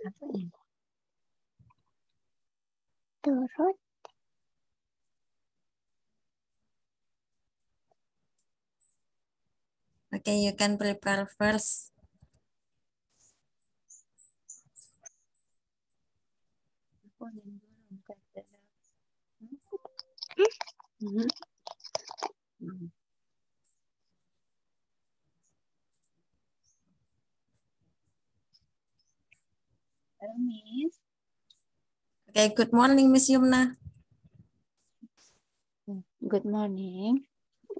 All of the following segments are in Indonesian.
Apanya? Turut. Okay, you can prepare first. Mm-hmm. Mm-hmm. Hello, Miss. Okay, good morning, Miss Yumna. Good morning.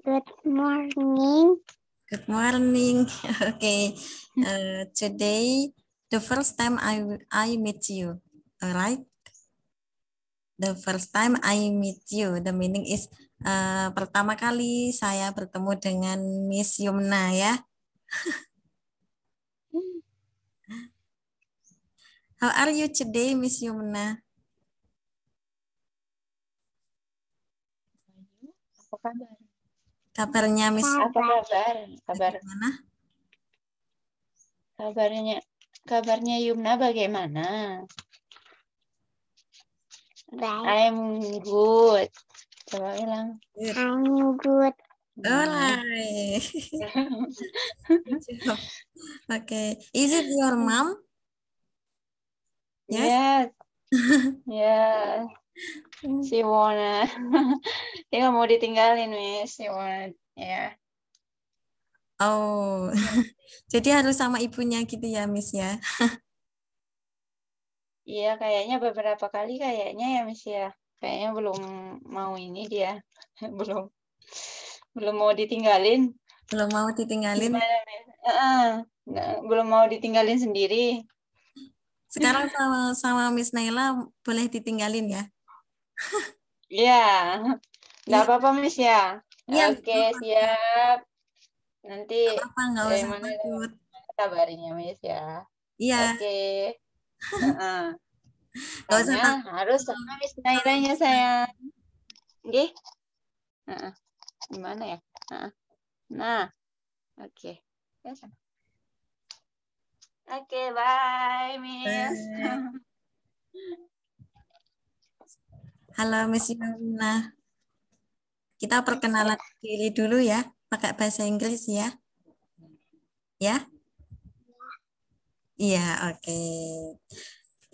Good morning. Good morning. okay, uh, today the first time I I meet you, all right? The first time I meet you, the meaning is uh, pertama kali saya bertemu dengan Miss Yumna ya. How are you today, Miss Yumna? Apa kabar? Kabarnya, Miss Apa kabar? Kabar. mana Kabarnya, kabarnya Yumna bagaimana? Baik. I'm good. Coba bilang. I'm good. Alright. Oke. Okay. Is it your mom? Yes. Yes. yes. Hmm. She wanna. Dia nggak mau ditinggalin, Miss. She wanna. Yeah. Oh, jadi harus sama ibunya gitu ya, Miss ya? Iya, kayaknya beberapa kali kayaknya ya, Miss ya. Kayaknya belum mau ini dia, belum belum mau ditinggalin. Belum mau ditinggalin. Gimana, uh, nah, belum mau ditinggalin sendiri sekarang sama sama Miss Naila boleh ditinggalin ya Iya, yeah. nggak iya. apa-apa Miss ya. Yeah, Oke okay, siap. Nanti gak apa nggak usah takut. kabarnya Miss ya. Iya. Oke. Okay. uh-uh. usah ya? iya. Harus sama Miss Nailanya sayang. Oke. Okay? Uh-uh. Gimana ya? Uh-uh. Nah, oke. Okay. Ya, sama okay, bye, Miss. Bye. Halo, Miss Yuna. Kita perkenalan diri dulu ya, pakai bahasa Inggris ya. Ya? Iya, oke. Okay.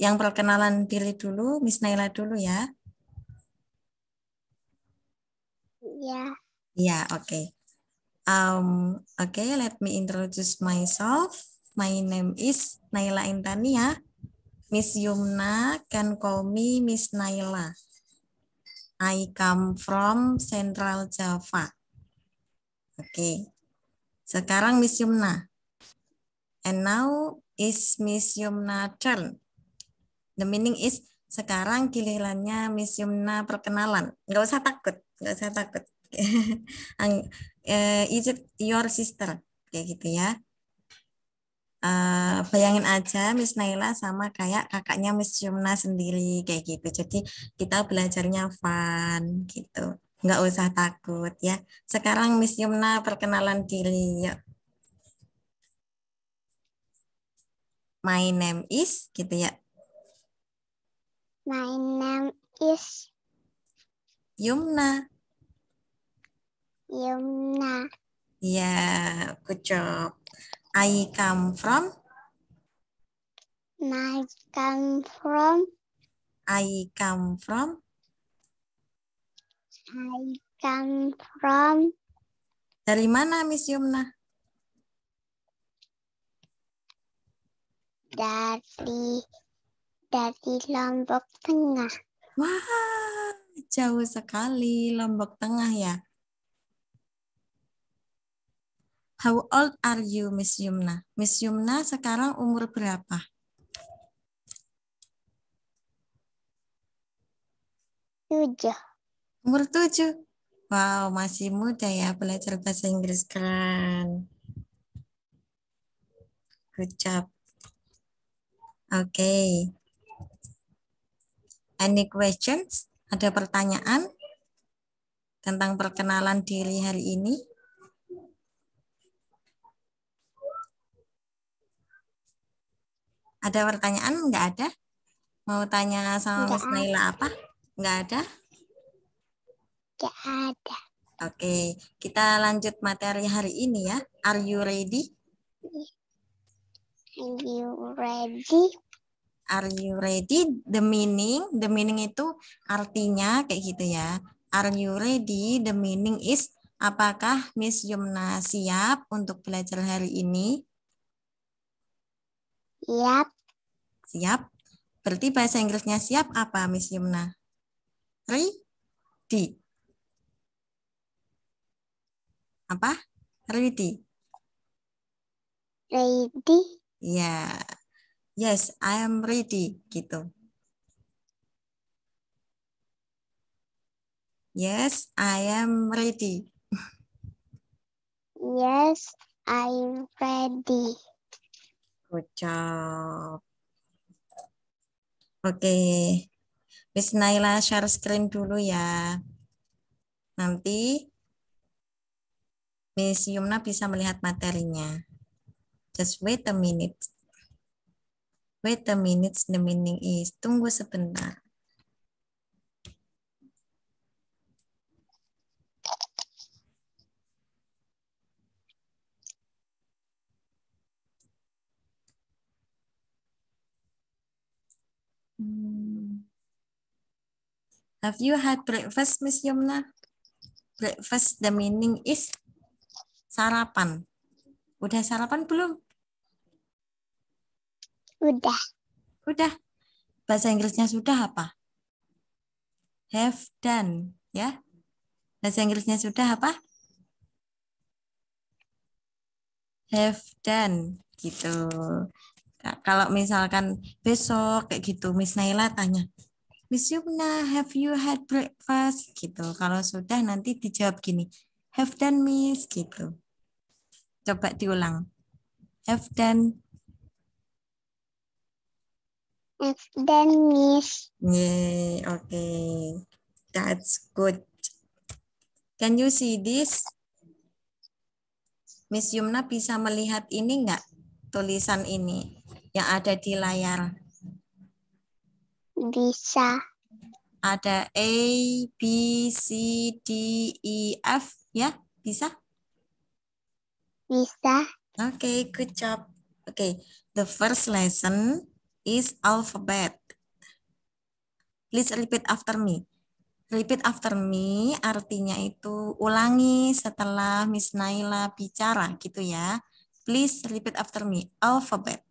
Yang perkenalan diri dulu, Miss Naila dulu ya. Iya. Iya, oke. Okay. Um, oke, okay, let me introduce myself. My name is Naila Intania. Miss Yumna can call me Miss Naila. I come from Central Java. Oke. Okay. Sekarang Miss Yumna. And now is Miss Yumna turn. The meaning is sekarang gilirannya Miss Yumna perkenalan. Gak usah takut, gak usah takut. Eh, is it your sister? Kayak gitu ya. Eh, bayangin aja Miss Naila sama kayak kakaknya Miss Yumna sendiri kayak gitu. Jadi kita belajarnya fun gitu. Nggak usah takut ya. Sekarang Miss Yumna perkenalan diri yuk. My name is gitu ya. My name is Yumna. Yumna. Ya, yeah, good job. I come from. I come from. I come from. I come from. Dari mana Miss Yumna? Dari dari Lombok Tengah. Wah, jauh sekali Lombok Tengah ya. How old are you, Miss Yumna? Miss Yumna sekarang umur berapa? Tujuh. Umur tujuh? Wow, masih muda ya belajar bahasa Inggris. Keren. Good job. Oke. Okay. Any questions? Ada pertanyaan tentang perkenalan diri hari ini? Ada pertanyaan? Nggak ada? Mau tanya sama Mas Naila apa? Nggak ada? Nggak ada. Oke, kita lanjut materi hari ini ya. Are you ready? Are you ready? Are you ready? The meaning, the meaning itu artinya kayak gitu ya. Are you ready? The meaning is apakah Miss Yumna siap untuk belajar hari ini? Yap. Siap. Berarti bahasa Inggrisnya siap apa, Miss Yumna? Ready. Apa? Ready. Ready. Ya. Yes, I am ready. Gitu. Yes, I am ready. Yes, I'm ready. Good job. Oke. Miss Naila share screen dulu ya. Nanti Miss Yumna bisa melihat materinya. Just wait a minute. Wait a minute, the meaning is. Tunggu sebentar. Have you had breakfast, Miss Yumna? Breakfast, the meaning is sarapan. Udah sarapan belum? Udah. Udah. Bahasa Inggrisnya sudah apa? Have done, ya. Bahasa Inggrisnya sudah apa? Have done, gitu. Kalau misalkan besok kayak gitu, Miss Naila tanya, Miss Yumna, have you had breakfast? Gitu. Kalau sudah nanti dijawab gini, have done Miss, gitu. Coba diulang. Have done. Have done Miss. Yeah, okay. That's good. Can you see this? Miss Yumna bisa melihat ini enggak? Tulisan ini yang ada di layar. Bisa. Ada A, B, C, D, E, F, ya? Bisa? Bisa. Oke, okay, good job. Oke, okay. the first lesson is alphabet. Please repeat after me. Repeat after me artinya itu ulangi setelah Miss Naila bicara gitu ya. Please repeat after me. Alphabet.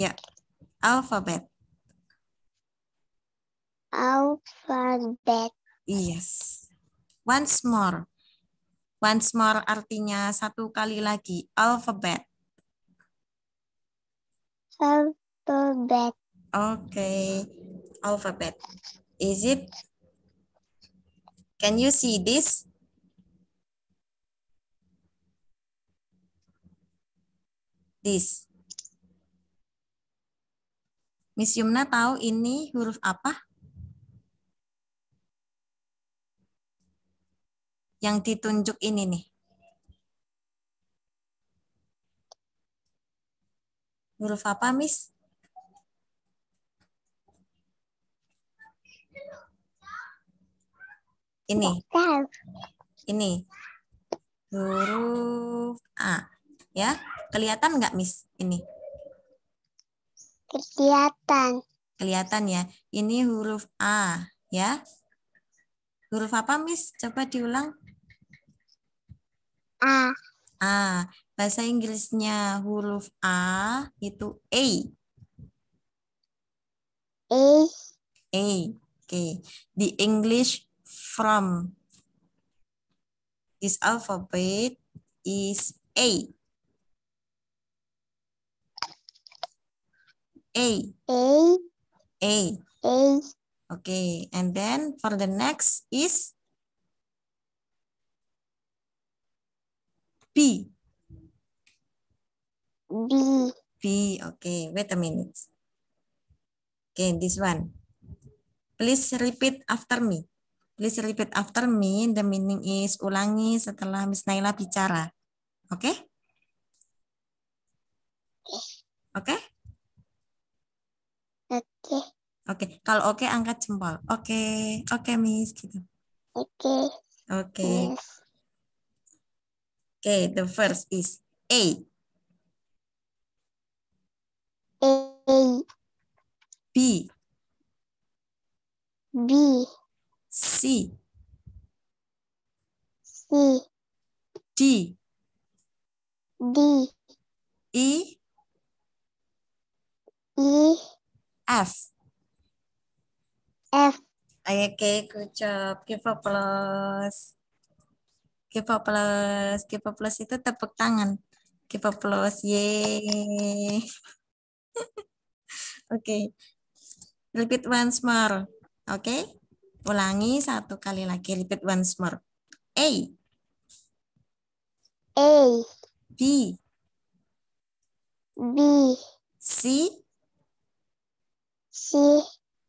Ya, alfabet. Alfabet. Yes. Once more. Once more artinya satu kali lagi. Alfabet. Alfabet. Oke. Okay. Alphabet. Is it? Can you see this? This. Miss Yumna tahu ini huruf apa? Yang ditunjuk ini nih. Huruf apa, Miss? Ini. Ini. Huruf A. Ya, kelihatan nggak, Miss? Ini. Kelihatan. Kelihatan ya. Ini huruf A ya. Huruf apa, Miss? Coba diulang. A. A. Bahasa Inggrisnya huruf A itu A. A. A. Oke. Okay. The English from this alphabet is A. A. A. A. A. Okay, and then for the next is B. B. B, okay, wait a minute. Okay, this one. Please repeat after me. Please repeat after me. The meaning is ulangi setelah Miss Naila bicara. Oke? Okay? Oke? Okay? Oke. Okay. Oke, okay. kalau oke okay, angkat jempol. Oke, okay. oke okay, Miss gitu. Oke. Okay. Oke. Okay. Yes. Oke, okay, the first is A. A. B. B. C. C. D. D. E. E. F. F. Oke, okay, good job. Give plus, Give plus, Give plus itu tepuk tangan. Give plus, Yeay. Oke. okay. Repeat once more. Oke. Okay? Ulangi satu kali lagi. Repeat once more. A. A. B. B. C. Si.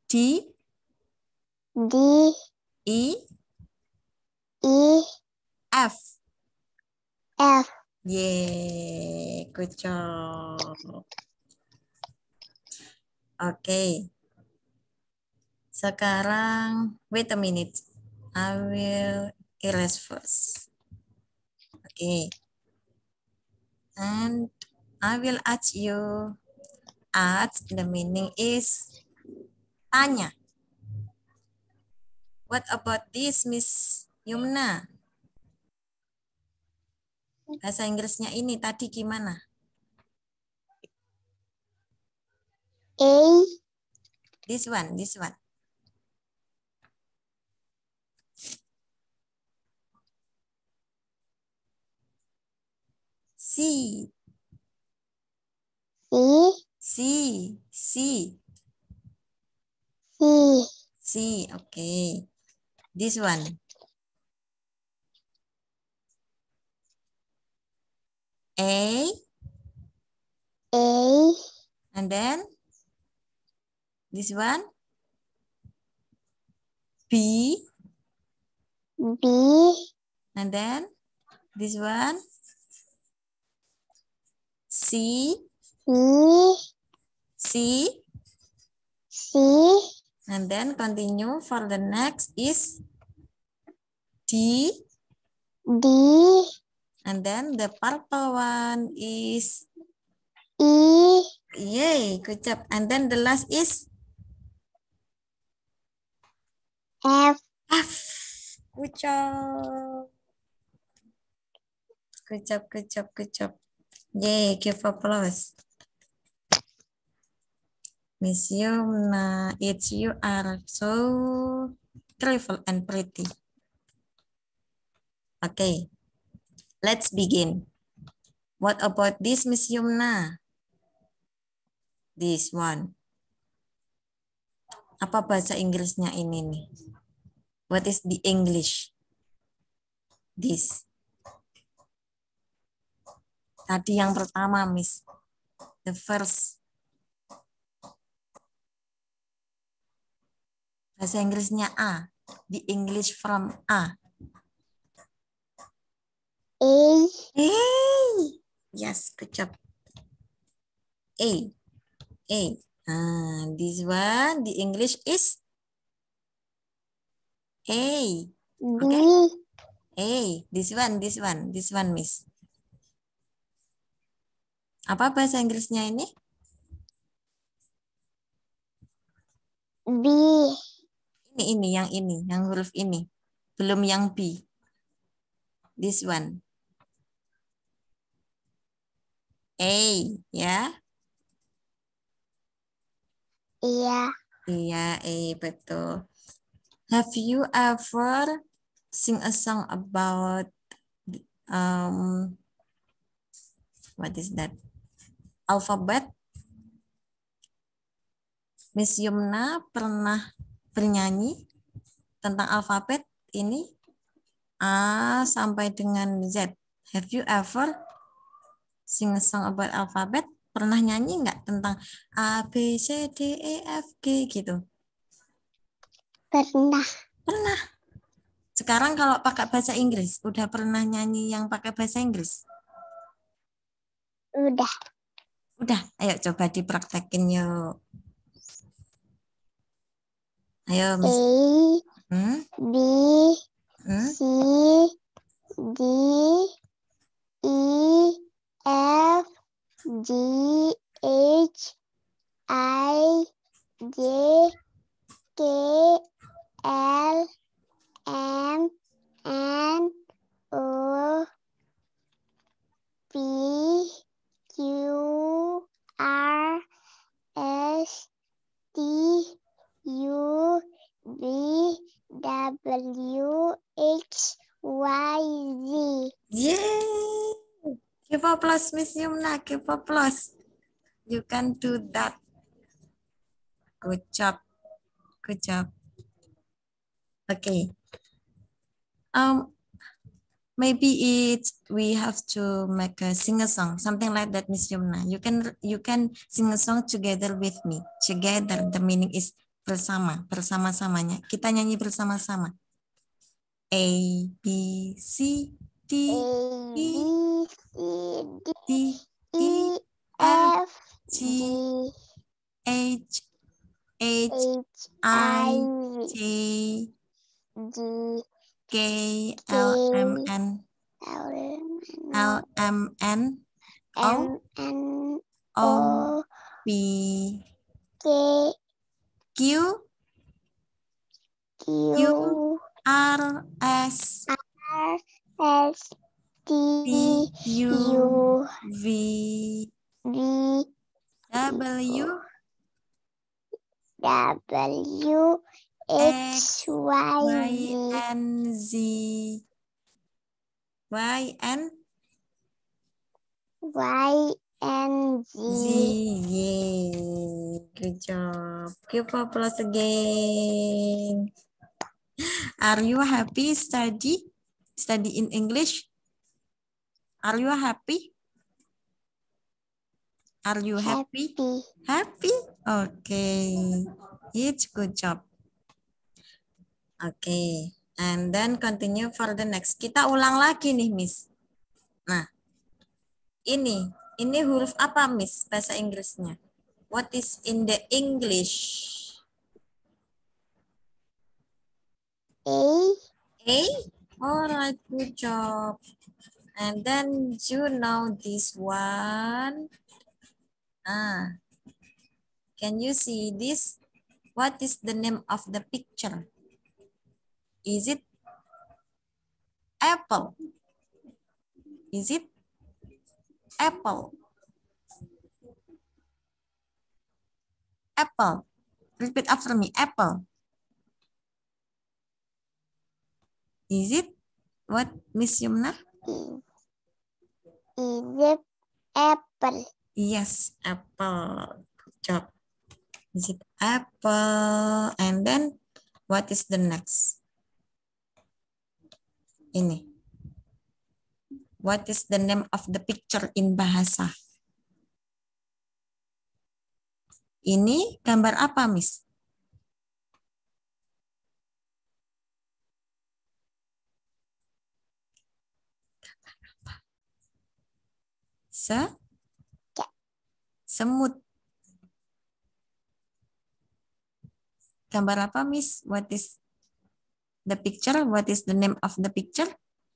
Di. Di. I. I. F. F. Yeay, good job. Oke. Sekarang, wait a minute. I will erase first. Oke. Okay. And I will ask you, add the meaning is Tanya. What about this, Miss Yumna? Bahasa Inggrisnya ini tadi gimana? A. This one, this one. C. C. C. C. C. C, okay. This one. A. A. And then this one. B. B. And then this one. C. C. C. And then continue for the next is D. D. And then the purple one is E. Yay, good job. And then the last is F. F. Good job. Good job, good job, good job. Yay, give applause. Misyumna, it's you are so careful and pretty. Okay, let's begin. What about this, Miss Yumna? This one. Apa bahasa Inggrisnya ini nih? What is the English? This. Tadi yang pertama, Miss. The first. Bahasa Inggrisnya A. The English from A. A. A. Yes, good job. A. A. Ah, this one, the English is A. Okay. A. This one, this one, this one, Miss. Apa bahasa Inggrisnya ini? B. Ini, ini, yang ini, yang huruf ini. Belum yang B. This one. A, ya. Iya. Iya, A, betul. Have you ever sing a song about um, what is that? Alphabet? Miss Yumna pernah bernyanyi tentang alfabet ini A sampai dengan Z. Have you ever sing a song about alfabet? Pernah nyanyi nggak tentang A, B, C, D, E, F, G gitu? Pernah. Pernah. Sekarang kalau pakai bahasa Inggris, udah pernah nyanyi yang pakai bahasa Inggris? Udah. Udah, ayo coba dipraktekin yuk. Ayo, A, hmm? B, hmm? C, D, E, F, G, H, I, J, K, L, M, N, O, P, Q, R, S, T, U V W H Y Z. Yay! Give plus, Miss Yumna. Give plus, You can do that. Good job. Good job. Okay. Um, maybe it we have to make a sing a song, something like that, Miss Yumna. You can you can sing a song together with me. Together, the meaning is bersama, bersama-samanya. Kita nyanyi bersama-sama. E, A B C D E D E F G H H I J K L M N L M N O O P K Q Q R S R S T U V V W W X Y N Z Y N Y N G, Z. Good job. Give applause again. Are you happy study? Study in English? Are you happy? Are you happy? Happy. happy? Okay. It's good job. Okay. And then continue for the next. Kita ulang lagi nih, Miss. Nah, ini ini huruf apa, Miss? Bahasa Inggrisnya. What is in the English? A. A? Alright, good job. And then you know this one. Ah. Can you see this? What is the name of the picture? Is it apple? Is it apple. Apple. Repeat after me. Apple. Is it what, Miss Yumna? Is it apple? Yes, apple. Good job. Is it apple? And then what is the next? Ini. What is the name of the picture in bahasa? Ini gambar apa, Miss? Gambar apa? Se ya. semut. Gambar apa, Miss? What is the picture? What is the name of the picture?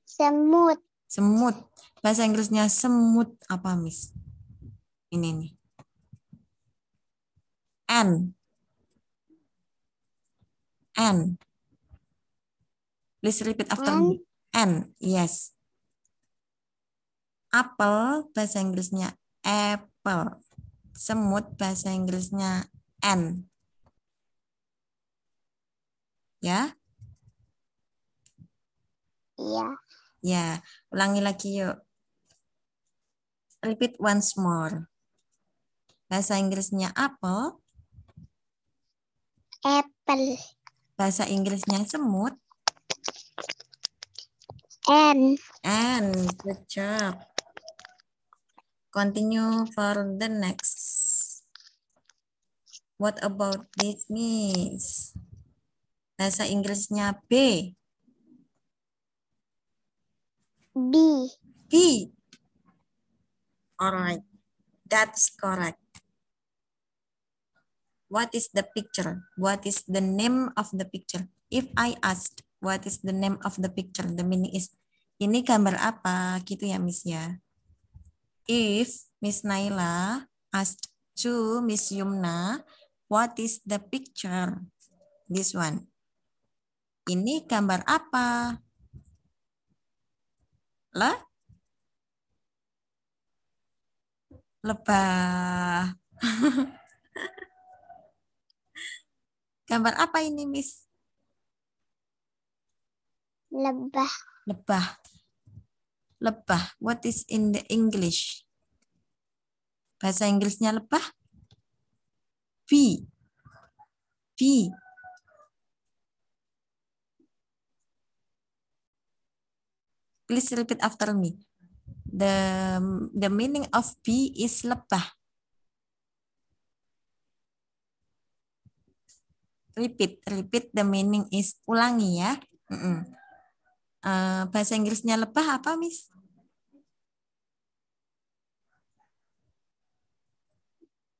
Semut. Semut. Bahasa Inggrisnya semut apa, Miss? Ini nih. N. N. Please repeat after me. Hmm. N. Yes. Apple bahasa Inggrisnya apple. Semut bahasa Inggrisnya N. Ya? Yeah. Ya, ulangi lagi yuk. Repeat once more. Bahasa Inggrisnya apple. Apple. Bahasa Inggrisnya semut. N. N. Good job. Continue for the next. What about this means? Bahasa Inggrisnya B. B. B. Alright, that's correct. What is the picture? What is the name of the picture? If I asked what is the name of the picture, the meaning is ini gambar apa? Gitu ya, Miss ya. If Miss Naila asked to Miss Yumna, what is the picture? This one. Ini gambar apa? le lebah. Gambar apa ini, Miss? Lebah. Lebah. Lebah. What is in the English? Bahasa Inggrisnya lebah? v v Please repeat after me. The the meaning of B is lebah. Repeat, repeat the meaning is ulangi ya. Mm -mm. Uh, bahasa Inggrisnya lebah apa, Miss?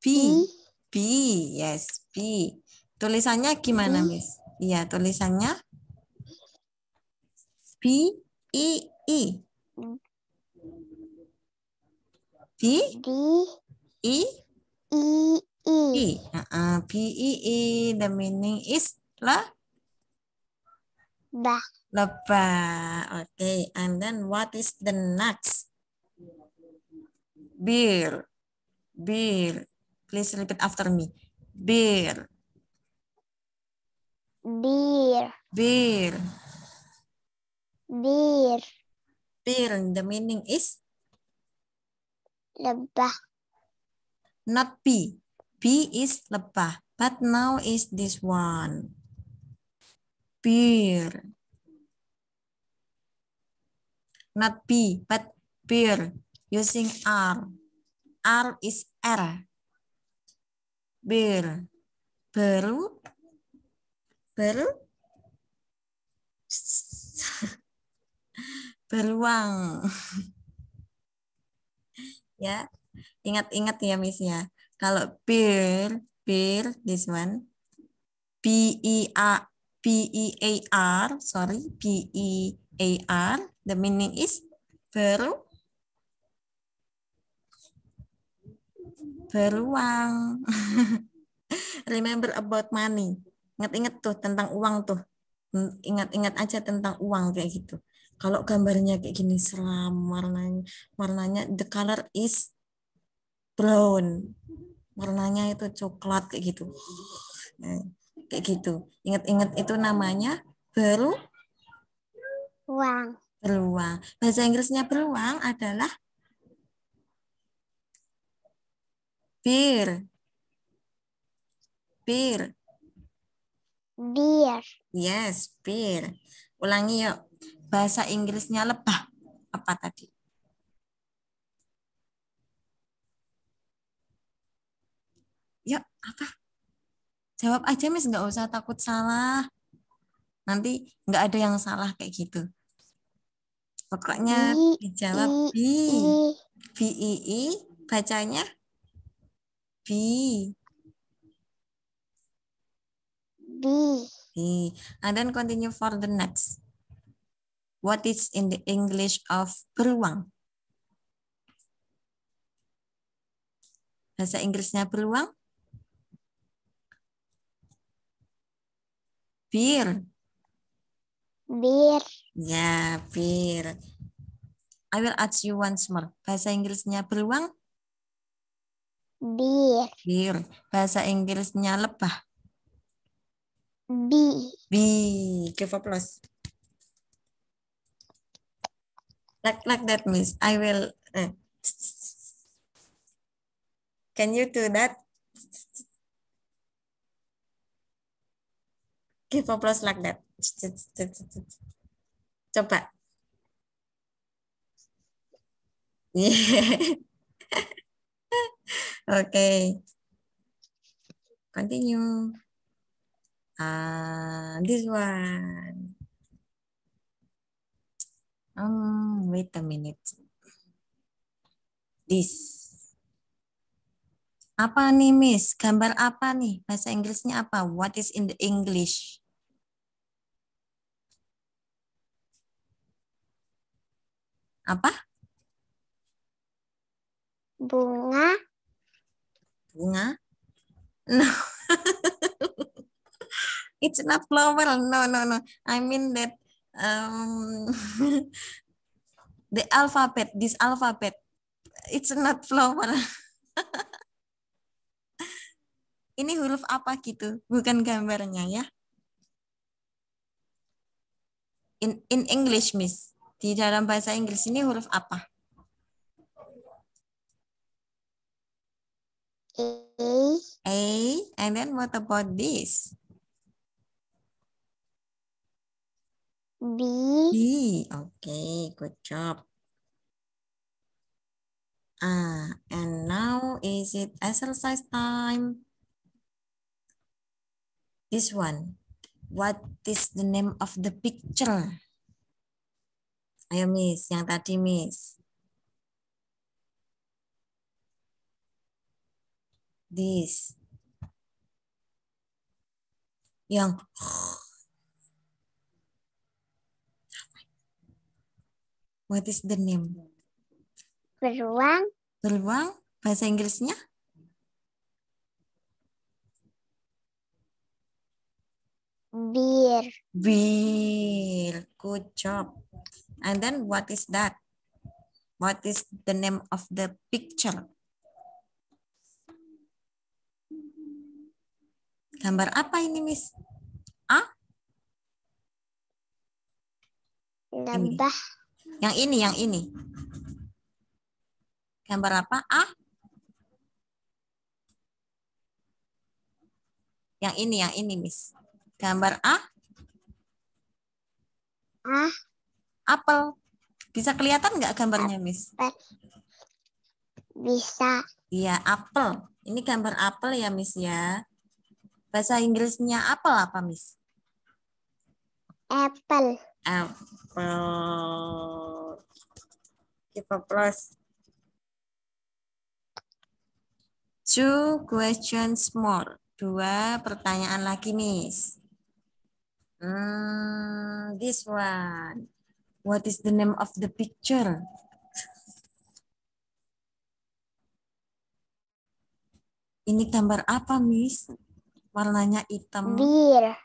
B. B, yes, B. Tulisannya gimana, B. Miss? Iya, tulisannya B I e I. V. I. E. E. E. Uh -uh. P E E. The meaning is la. Ba. Lepa. Oke. Okay. And then what is the next? Beer. Beer. Please repeat after me. Beer. Beer. Beer. Beer pill, the meaning is? Lebah. Not bee. B is lebah. But now is this one. Beer. Not B, but beer. Using R. R is R. Beer. Baru. Baru. Beruang. ya, ingat-ingat ya Miss ya. Kalau bear bear this one, B E A B E A R, sorry, B E A R. The meaning is beru beruang. Remember about money. Ingat-ingat tuh tentang uang tuh. Ingat-ingat aja tentang uang kayak gitu kalau gambarnya kayak gini selam warnanya warnanya the color is brown warnanya itu coklat kayak gitu nah, kayak gitu ingat-ingat itu namanya beru beruang beruang bahasa Inggrisnya beruang adalah beer beer beer yes beer ulangi yuk bahasa Inggrisnya lebah apa tadi? Yuk, ya, apa? Jawab aja, Miss. Nggak usah takut salah. Nanti nggak ada yang salah kayak gitu. Pokoknya dijawab B. B, I, I. Bacanya B. B. B. And then continue for the next. What is in the English of peluang? Bahasa Inggrisnya peluang? Beer. Beer. Ya, beer. I will ask you once more. Bahasa Inggrisnya peluang? Beer. Beer. Bahasa Inggrisnya lebah? Bee. Bee. Give plus. Like like that, Miss. I will. Uh, can you do that? Give plus like that. Coba. Yeah. okay. Continue. Uh, this one. Um, wait a minute. This. Apa nih, Miss? Gambar apa nih? Bahasa Inggrisnya apa? What is in the English? Apa? Bunga. Bunga? No. It's not flower. No, no, no. I mean that um, the alphabet, this alphabet, it's not flower. Ini huruf apa gitu, bukan gambarnya ya. In, in English, Miss. Di dalam bahasa Inggris ini huruf apa? A. A. And then what about this? B. B. Oke, okay, good job. Ah, and now is it exercise time? This one. What is the name of the picture? Ayo Miss, yang tadi Miss. This. Yang What is the name? Beruang. Beruang bahasa Inggrisnya? Beer. Beer. Good job. And then what is that? What is the name of the picture? Gambar apa ini, Miss? Ah? Lebah. Yang ini, yang ini. Gambar apa? a? Yang ini, yang ini, Miss. Gambar A? a Apel. Bisa kelihatan nggak gambarnya, Miss? Bisa. Iya, apel. Ini gambar apel ya, Miss ya. Bahasa Inggrisnya apel apa, Miss? Apple apple kita plus two questions more dua pertanyaan lagi miss hmm, this one what is the name of the picture Ini gambar apa, Miss? Warnanya hitam. Bir.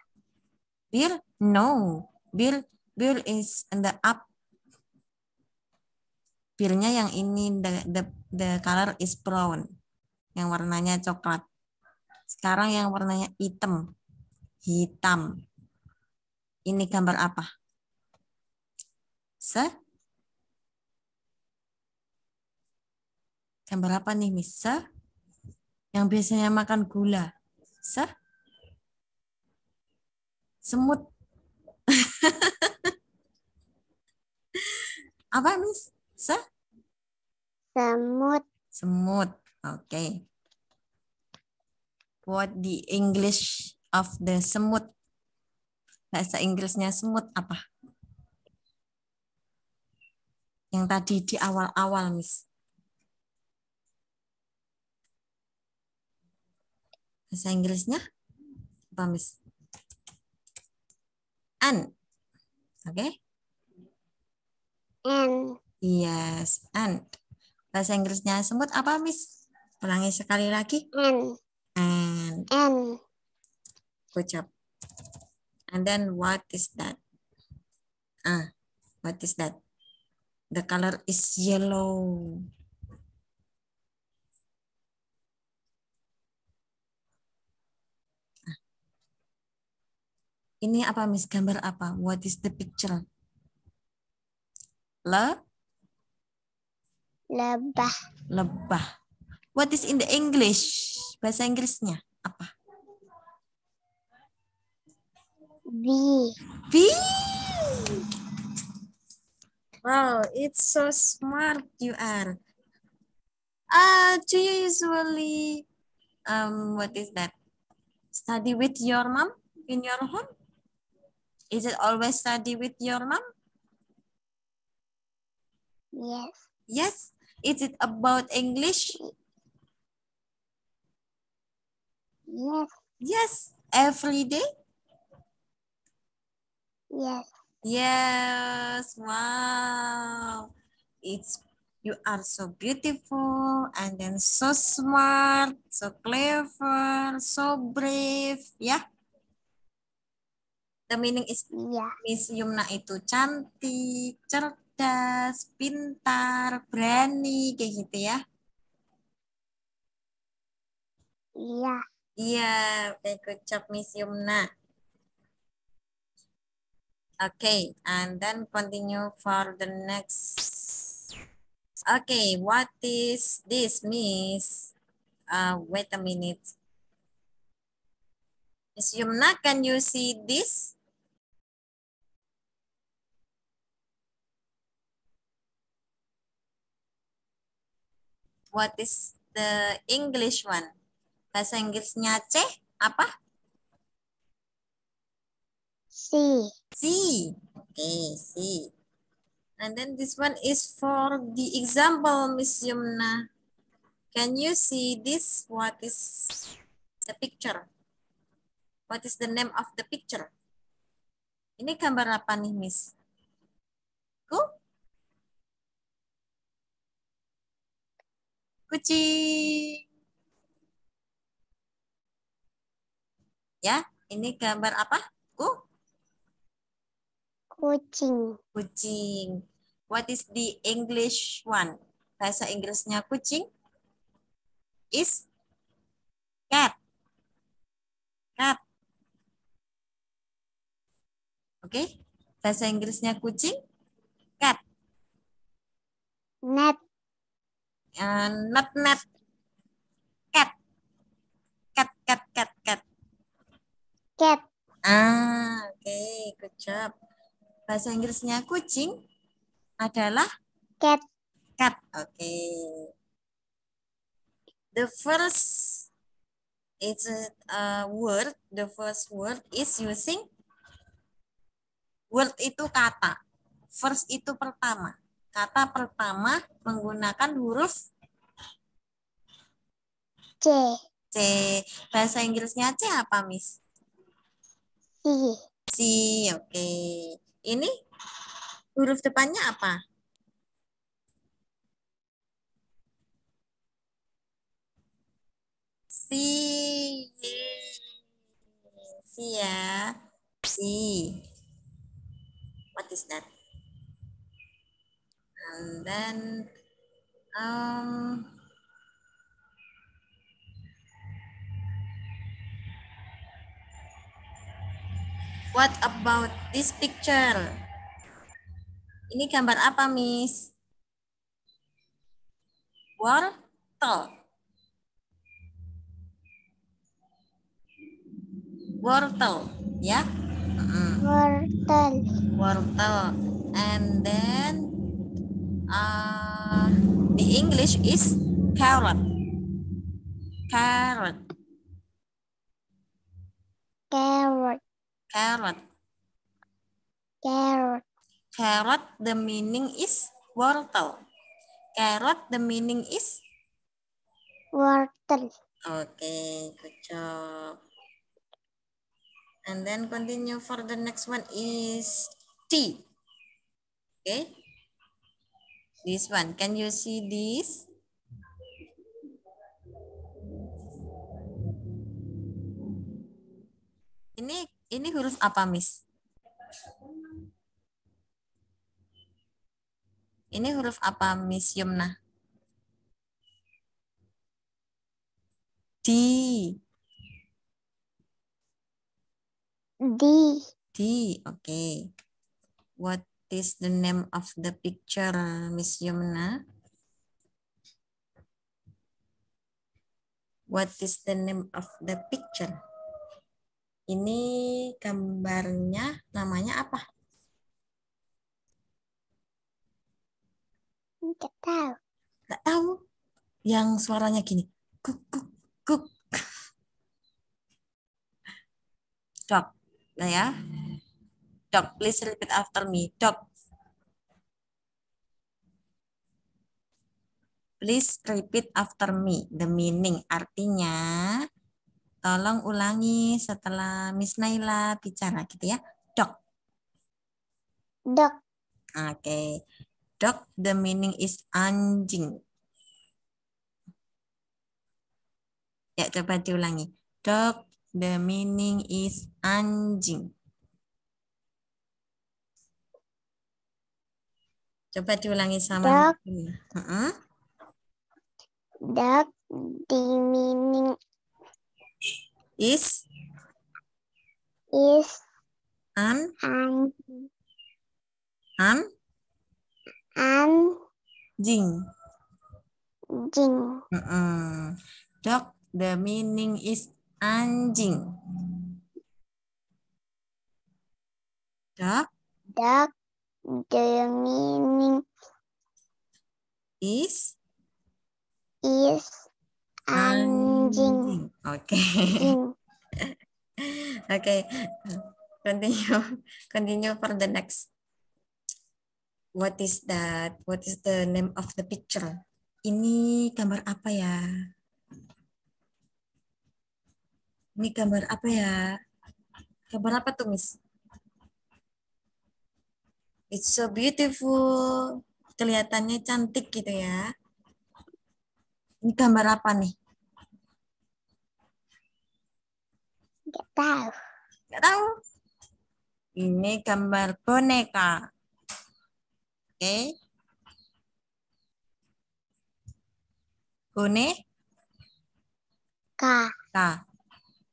Bir? No. Bir bill is the up billnya yang ini the, the the color is brown yang warnanya coklat sekarang yang warnanya hitam hitam ini gambar apa se gambar apa nih miss se yang biasanya makan gula se semut apa Miss? Se? Semut. Semut. Oke. Okay. What the English of the semut? Bahasa Inggrisnya semut apa? Yang tadi di awal-awal, Miss. Bahasa Inggrisnya apa, Miss? An. Oke. Okay. Ant. Yes, ant. Bahasa Inggrisnya semut apa, Miss? Ulangi sekali lagi. Ant. Ant. Ant. Good job. And then what is that? Ah, what is that? The color is yellow. Ah. Ini apa Miss gambar apa? What is the picture? Le? Lebah. Lebah. What is in the English? Bahasa Inggrisnya apa? Bee. Bee. Wow, it's so smart you are. Uh, do you usually, um, what is that? Study with your mom in your home? Is it always study with your mom? Yes. Yes. Is it about English? Yes. Yes. Every day? Yes. Yes. Wow. It's you are so beautiful and then so smart, so clever, so brave. Yeah. The meaning is yeah. Miss Yumna itu cantik, cerdas cerdas, pintar, berani, kayak gitu ya? Iya. Iya, baik good job Miss Yumna. Okay, and then continue for the next. Okay, what is this, Miss? Uh, wait a minute. Miss Yumna, can you see this? What is the English one? Bahasa Inggrisnya C apa? C. C. Okay, C. And then this one is for the example, Miss Yumna. Can you see this? What is the picture? What is the name of the picture? Ini gambar apa nih, Miss? Cool? kucing. Ya, ini gambar apa? Ku? Kucing. Kucing. What is the English one? Bahasa Inggrisnya kucing is cat. Cat. Oke, okay? bahasa Inggrisnya kucing cat. Net. Eh, net net cat cat cat cat cat cat ah oke okay, good job bahasa Inggrisnya kucing adalah cat cat oke okay. the first it's a word the first word is using word itu kata first itu pertama kata pertama menggunakan huruf C. C. Bahasa Inggrisnya C apa, Miss? C. C, oke. Ini huruf depannya apa? C. C ya. C. What is that? and then um, what about this picture? Ini gambar apa, Miss? Wortel. Wortel, ya? Yeah? Mm Wortel. Wortel. And then uh, the English is carrot. Carrot. Carrot. Carrot. Carrot. Carrot, the meaning is wortel. Carrot, the meaning is? Wortel. Okay, good job. And then continue for the next one is tea. Okay. This one. Can you see this? Ini ini huruf apa, Miss? Ini huruf apa, Miss Yumna? D. D. D, oke. Okay. What is the name of the picture, Miss Yumna? What is the name of the picture? Ini gambarnya namanya apa? Tidak tahu. Tidak tahu. Yang suaranya gini. Kuk, kuk, kuk. Cok. Nah ya. Dok, please repeat after me. Dok. Please repeat after me. The meaning artinya tolong ulangi setelah Miss Naila bicara gitu ya. Dok. Dok. Oke. Okay. the meaning is anjing. Ya, coba diulangi. Dok, the meaning is anjing. Coba diulangi sama. Dok. uh -uh. dark the meaning is is an an an an jing jing. Uh -uh. Dog, the meaning is anjing. Dog. Dog the meaning is is anjing. Oke. Oke. Continue. Continue for the next. What is that? What is the name of the picture? Ini gambar apa ya? Ini gambar apa ya? Gambar apa tuh, Miss? It's so beautiful. Kelihatannya cantik gitu ya. Ini gambar apa nih? Gak tahu. Gak tahu. Ini gambar boneka. Oke. Okay. Boneka. Ka.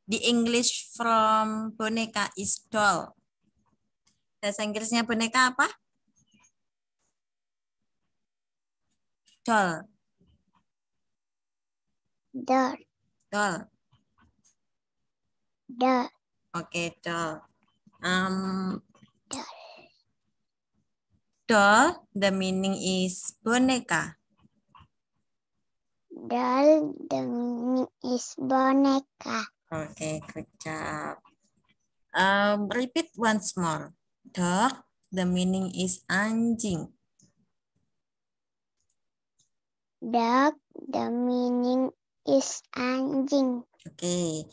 Di English from boneka is doll. Bahasa Inggrisnya boneka apa? Doll. Doll. Doll. Doll. Oke, okay, doll. Um, doll. Doll, the meaning is boneka. Doll, the meaning is boneka. Oke, okay, good job. Um, repeat once more dog, the meaning is anjing. Dog, the meaning is anjing. Oke. Okay.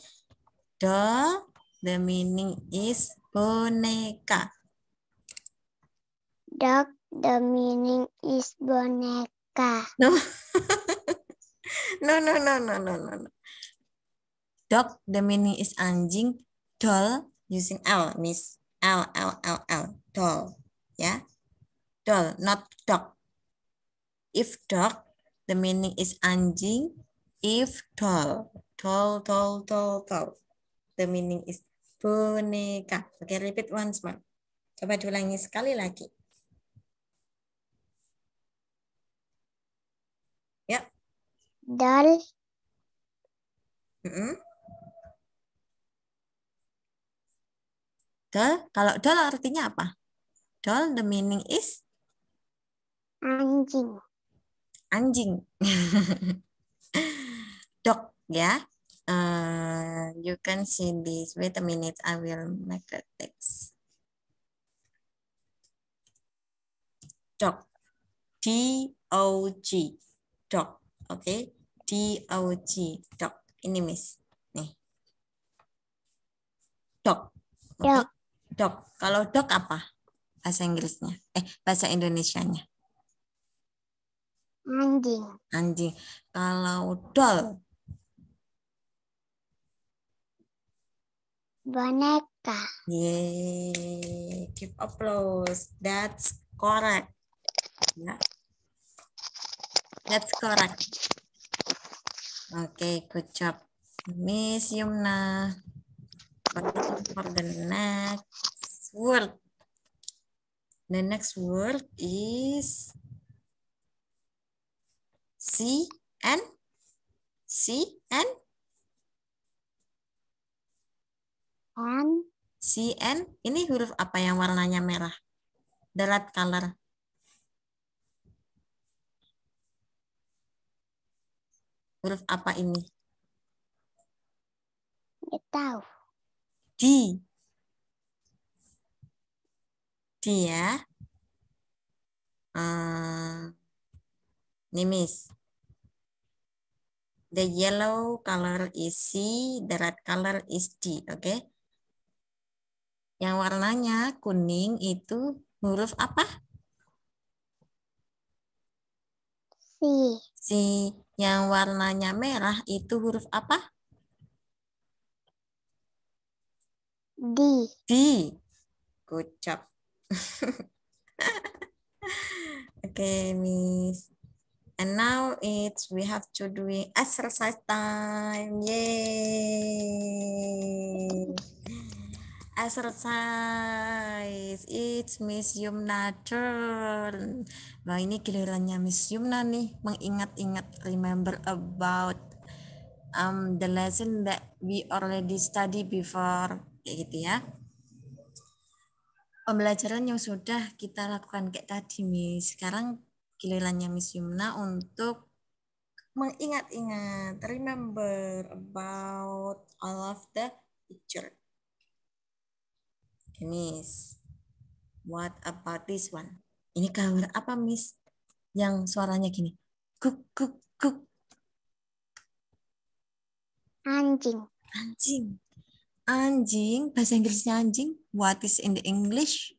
Dog, the meaning is boneka. Dog, the meaning is boneka. No. no, no, no, no, no, no. Dog, the meaning is anjing. Doll, using L, Miss. L L L L doll ya doll not dog if dog the meaning is anjing if doll doll doll doll doll the meaning is boneka oke okay, repeat once more coba diulangi sekali lagi ya yep. doll mm -hmm. Doll, kalau doll artinya apa? Doll the meaning is anjing. Anjing. Dog ya. Uh, you can see this. Wait a minute, I will make the text. Dog. D O G. Dog. Oke. Okay? D O G. Dog. Ini miss. Nih. Dog. Dog. Dok. Kalau dok apa? Bahasa Inggrisnya. Eh, bahasa Indonesianya. Anjing. Anjing. Kalau doll. Boneka. Yeay. up applause. That's correct. Ya. That's correct. Oke, okay, good job. Miss Yumna for the next word. The next word is C and C and and C and ini huruf apa yang warnanya merah? The red color. Huruf apa ini? Tidak tahu di D ya. Uh, eh, nimis. The yellow color is C, the red color is D, oke? Okay? Yang warnanya kuning itu huruf apa? C. C. Yang warnanya merah itu huruf apa? D. D. Good job. okay, Miss. And now it's we have to do exercise time. Yay! Exercise. It's Miss Yumna turn. Nah ini gilirannya Miss Yumna nih mengingat-ingat remember about um the lesson that we already study before kayak gitu ya pembelajaran yang sudah kita lakukan kayak tadi Miss sekarang gilirannya Miss Yumna untuk mengingat-ingat remember about all of the picture okay, Miss what about this one ini gambar apa Miss yang suaranya gini kuk kuk kuk anjing anjing Anjing, bahasa Inggrisnya anjing. What is in the English?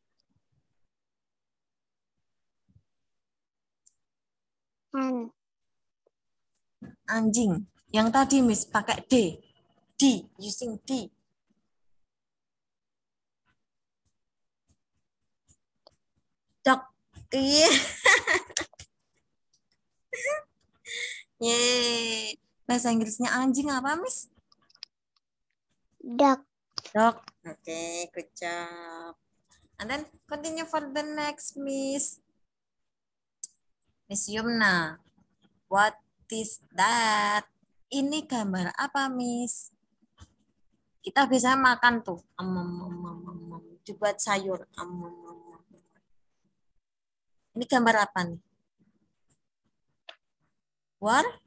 An. Anjing. Yang tadi Miss pakai D. D, using D. Dog. Iya. Yeay. Bahasa Inggrisnya anjing apa, Miss? Dog. Dog. Okay, good job. And then continue for the next, Miss. Miss Yumna, what is that? Ini gambar apa, Miss? Kita bisa makan tuh. Um, um, um, um, Dibuat sayur. Um, um, um. Ini gambar apa nih? Wartel.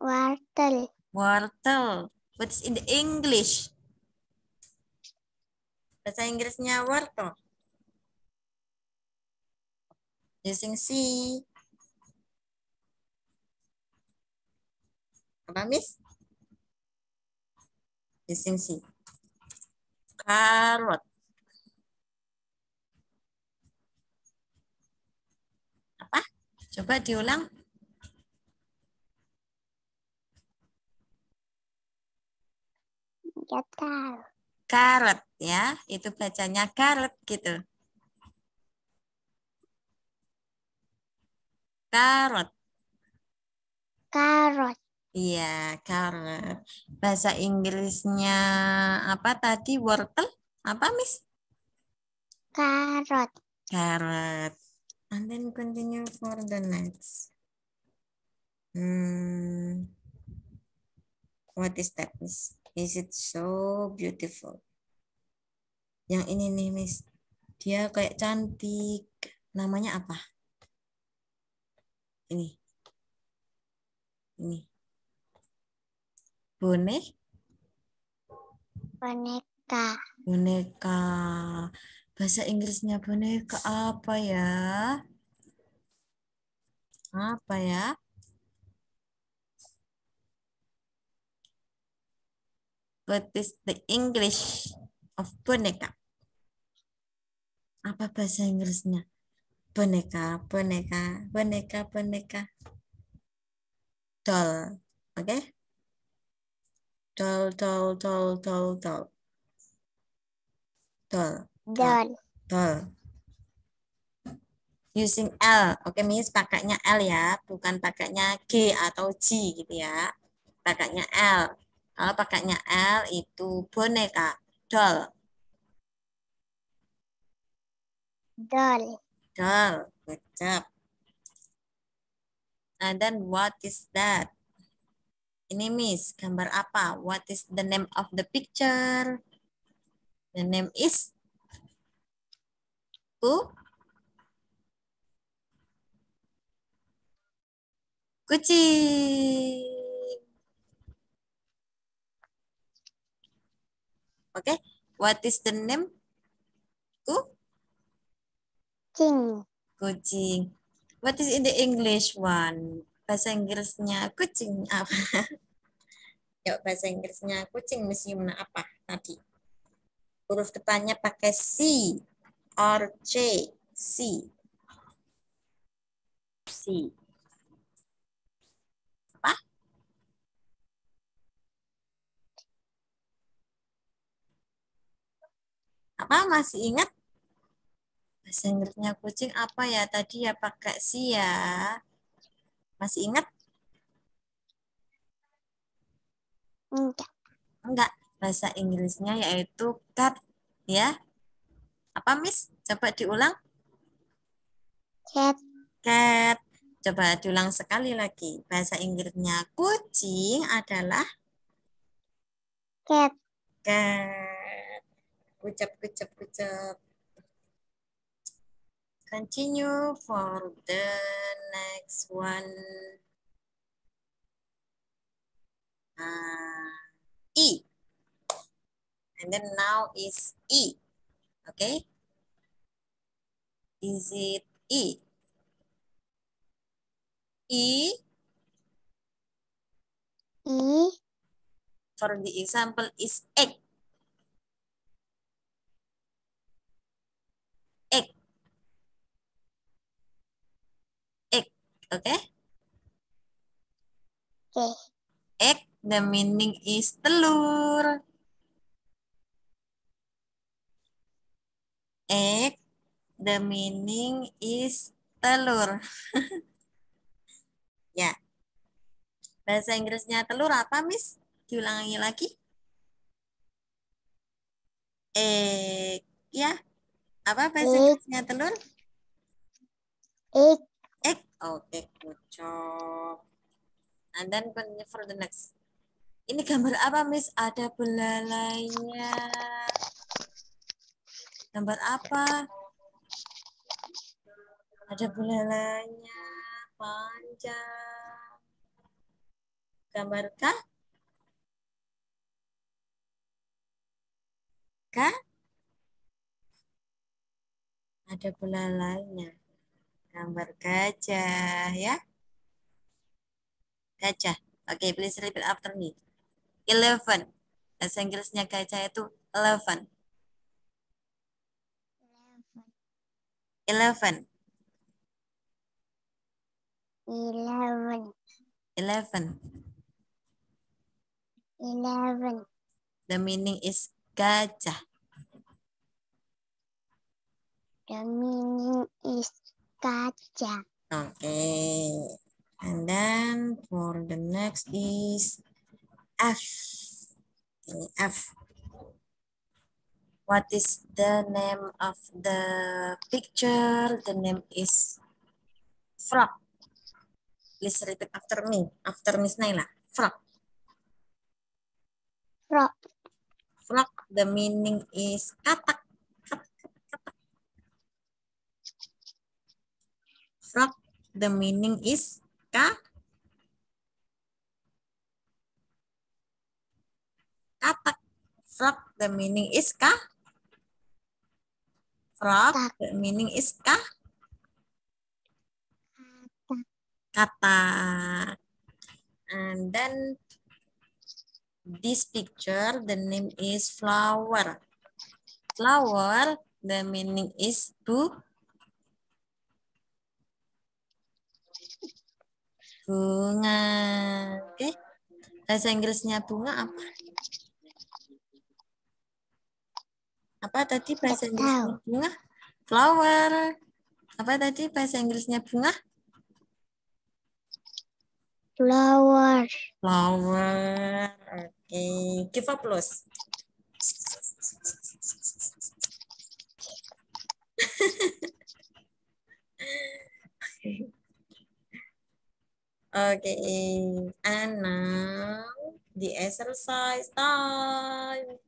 Wortel. Wortel. What's in the English? Bahasa Inggrisnya wortel. Using C Apa, Miss? Using C Carrot. Apa? Coba diulang. Jakarta. Karet ya, itu bacanya karet gitu. karet karet Iya, karet Bahasa Inggrisnya apa tadi? Wortel? Apa, Miss? karet karet And then continue for the next. Hmm. What is that, Miss? Is it so beautiful? Yang ini nih, Miss. Dia kayak cantik. Namanya apa? Ini. Ini. Bonek? Boneka. Boneka. Bahasa Inggrisnya boneka apa ya? Apa ya? What is the English of boneka? Apa bahasa Inggrisnya? Boneka, boneka, boneka, boneka. Doll, oke? Okay? Doll, doll, doll, doll, doll. Doll. Doll. Doll. Using L. Oke, okay, Miss, pakainya L ya. Bukan pakainya G atau G gitu ya. Pakainya L. Kalau pakainya L itu boneka, doll. Doll. Doll, good job. And then what is that? Ini Miss, gambar apa? What is the name of the picture? The name is Bu Kucing. Okay. What is the name? Kucing. Kucing. What is in the English one? Bahasa Inggrisnya kucing apa? Yuk bahasa Inggrisnya kucing mana apa tadi? Huruf depannya pakai C or J. C. C. apa masih ingat bahasa Inggrisnya kucing apa ya tadi ya pakai si ya masih ingat enggak enggak bahasa Inggrisnya yaitu cat ya apa Miss coba diulang cat cat coba diulang sekali lagi bahasa Inggrisnya kucing adalah cat cat Kucap kucap kucap. Continue for the next one. Uh, e. And then now is E. Okay? Is it E? E. E. For the example is egg. okay? Okay. Egg, the meaning is telur. Egg, the meaning is telur. ya. Bahasa Inggrisnya telur apa, Miss? Diulangi lagi. Egg, ya. Apa bahasa Inggrisnya telur? Egg. Okay, cocok. And then for the next. Ini gambar apa, Miss? Ada belalainya. Gambar apa? Ada belalainya panjang. Gambarkah? Kah? Ada belalainya. Gambar gajah ya. Gajah. Oke, okay, please repeat after me. Eleven. Bahasa Inggrisnya gajah itu eleven. Eleven. Eleven. Eleven. Eleven. The meaning is gajah. The meaning is kaca. Oke. Okay. And then for the next is F. Ini F. What is the name of the picture? The name is frog. Please repeat after me. After Miss Naila. Frog. Frog. Frog. The meaning is katak. frog the meaning is ka katak. Frog, the meaning is ka Frog, the meaning is ka kata. And then this picture, the name is flower. Flower, the meaning is book bunga. Oke. Okay. Bahasa Inggrisnya bunga apa? Apa tadi bahasa Inggrisnya bunga? Flower. Apa tadi bahasa Inggrisnya bunga? Flower. Flower. Oke. Okay. Give up plus. oke and now the exercise time.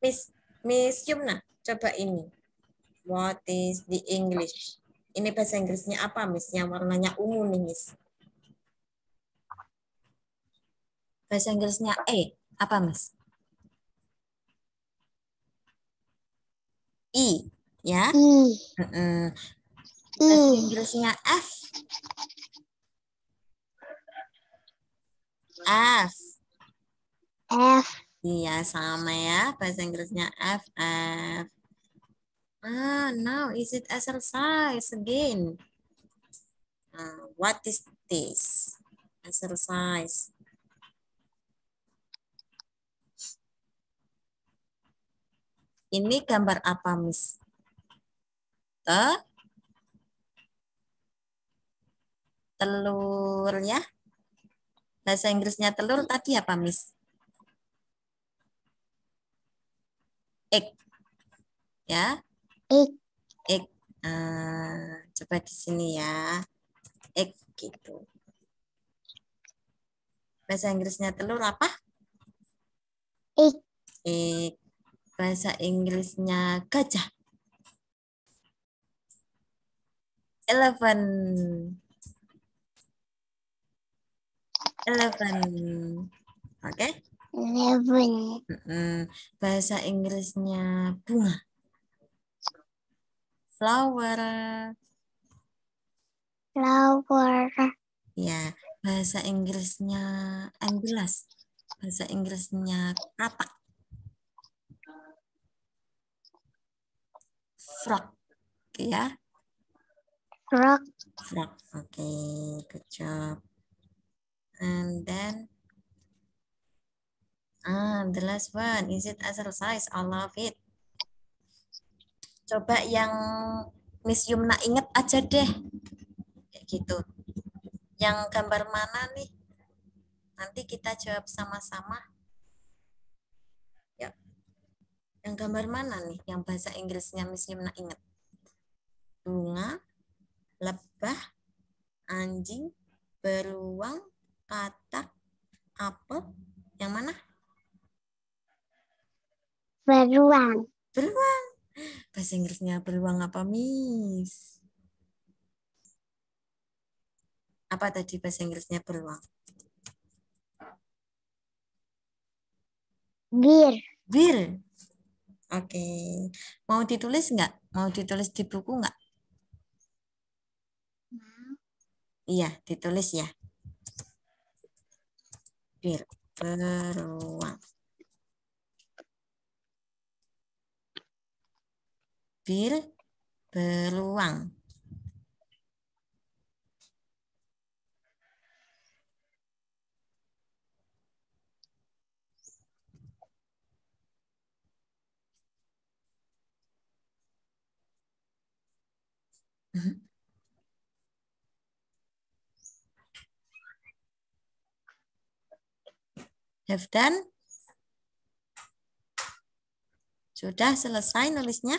Miss, Miss Yumna, coba ini. What is the English? Ini bahasa Inggrisnya apa, Miss? Yang warnanya ungu nih, Miss. Bahasa Inggrisnya E, apa, Miss? I, e, ya. Mm. Bahasa hmm. Inggrisnya F. F. F. Iya, sama ya. Bahasa Inggrisnya F. F. Ah, now is it exercise again? Uh, what is this? Exercise. Ini gambar apa, Miss? T telur ya. Bahasa Inggrisnya telur tadi apa, Miss? Egg. Ya. Egg. Egg. Uh, coba di sini ya. Egg gitu. Bahasa Inggrisnya telur apa? Egg. Egg. Bahasa Inggrisnya gajah. eleven Eleven. Oke? Okay? Eleven. Mm -mm. Bahasa Inggrisnya bunga. Flower. Flower. Ya, bahasa Inggrisnya ambilas. Bahasa Inggrisnya katak. Frog. Ya. Frog. Frog. Oke, okay, good job. And then ah, the last one, is it exercise? I love it. Coba yang Miss Yumna inget aja deh. Kayak gitu. Yang gambar mana nih? Nanti kita jawab sama-sama. ya Yang gambar mana nih yang bahasa Inggrisnya Miss Yumna inget Bunga, lebah, anjing, beruang, katak, apel, yang mana? Beruang. Beruang. Bahasa Inggrisnya beruang apa, Miss? Apa tadi bahasa Inggrisnya beruang? Bir. Bir. Oke. Mau ditulis nggak? Mau ditulis di buku nggak? Iya, ditulis ya bir beruang bir beruang Mm-hmm. Have done? Sudah selesai nulisnya?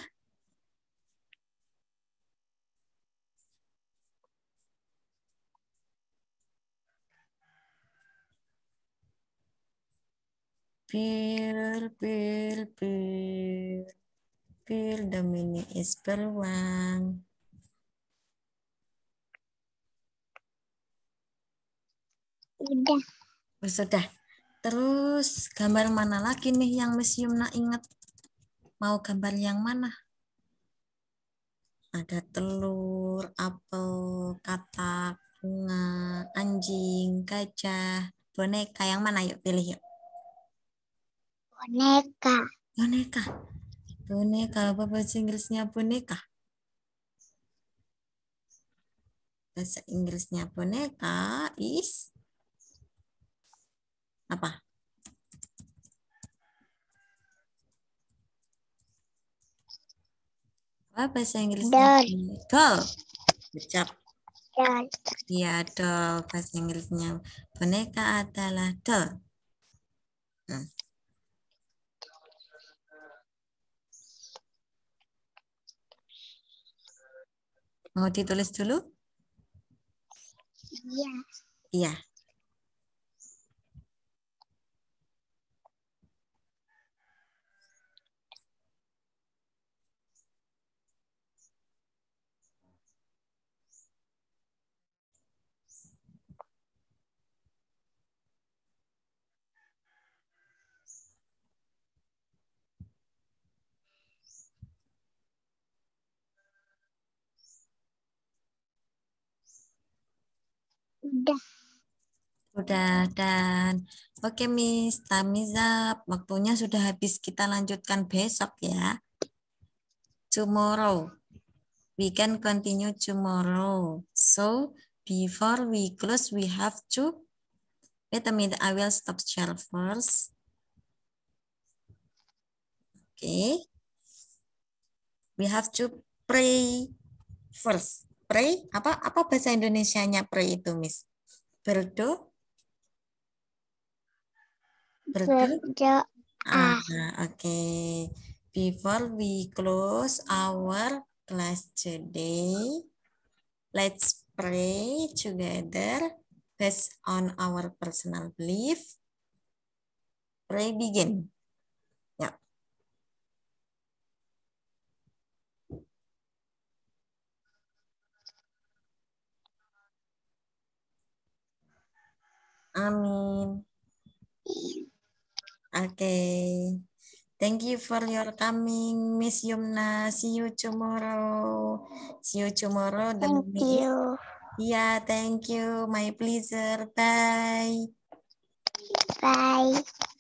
Bill, Bill, Bill. Bill, domini is beruang. Sudah. Oh, sudah. Terus gambar mana lagi nih yang Miss Yumna ingat? Mau gambar yang mana? Ada telur, apel, katak, bunga, anjing, gajah, boneka. Yang mana yuk pilih yuk? Boneka. Boneka. Boneka, apa bahasa Inggrisnya boneka? Bahasa Inggrisnya boneka is apa? Apa bahasa Inggris? Doll. Doll. Doll. Iya, doll. Bahasa Inggrisnya boneka adalah doll. Hmm. Mau ditulis dulu? Iya. Iya. Udah. Udah dan oke Miss Tamiza, waktunya sudah habis. Kita lanjutkan besok ya. Tomorrow. We can continue tomorrow. So, before we close, we have to Wait a minute, I will stop share first. Okay. We have to pray first. Pray, apa apa bahasa Indonesianya pray itu Miss berdo berdo, ah. ah oke okay. before we close our class today let's pray together based on our personal belief pray begin Amin. Okay. Thank you for your coming, Miss Yumna. See you tomorrow. See you tomorrow. thank meeting. you. Yeah, thank you. My pleasure. Bye. Bye.